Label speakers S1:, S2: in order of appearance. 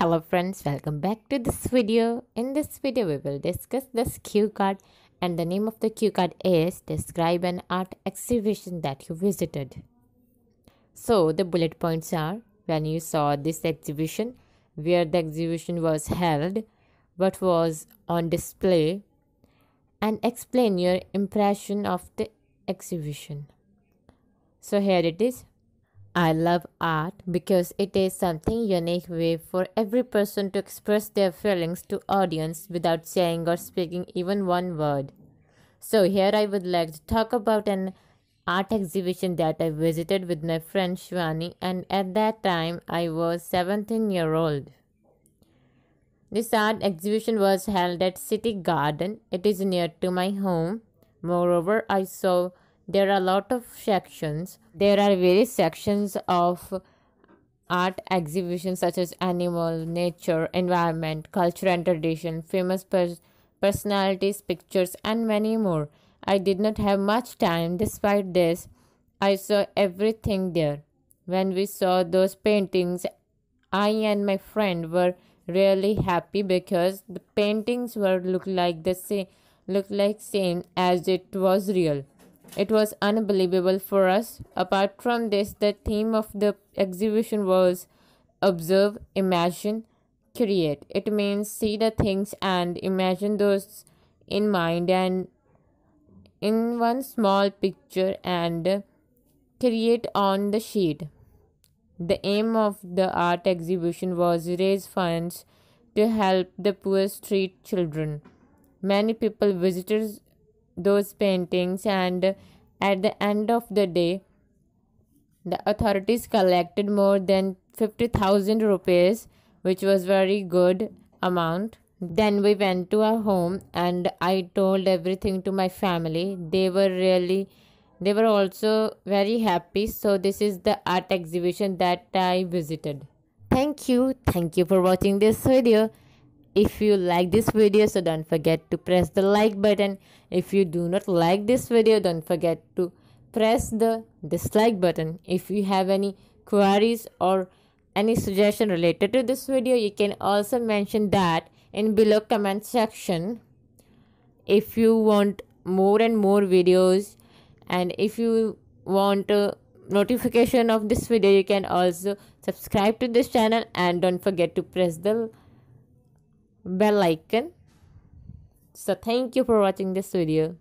S1: Hello friends, welcome back to this video. In this video, we will discuss this cue card and the name of the cue card is Describe an art exhibition that you visited. So the bullet points are when you saw this exhibition, where the exhibition was held, what was on display and explain your impression of the exhibition. So here it is. I love art because it is something unique way for every person to express their feelings to audience without saying or speaking even one word. So here I would like to talk about an art exhibition that I visited with my friend Shwani and at that time I was 17 year old. This art exhibition was held at City Garden. It is near to my home. Moreover, I saw there are a lot of sections there are various sections of art exhibitions such as animal nature environment culture and tradition famous pers- personalities pictures and many more i did not have much time despite this i saw everything there when we saw those paintings i and my friend were really happy because the paintings were looked like the same look like same as it was real it was unbelievable for us. Apart from this, the theme of the exhibition was observe, imagine, create. It means see the things and imagine those in mind and in one small picture and create on the sheet. The aim of the art exhibition was raise funds to help the poor street children. Many people visitors those paintings and at the end of the day the authorities collected more than 50000 rupees which was very good amount then we went to our home and i told everything to my family they were really they were also very happy so this is the art exhibition that i visited thank you thank you for watching this video if you like this video so don't forget to press the like button if you do not like this video don't forget to press the dislike button if you have any queries or any suggestion related to this video you can also mention that in below comment section if you want more and more videos and if you want a notification of this video you can also subscribe to this channel and don't forget to press the bell icon so thank you for watching this video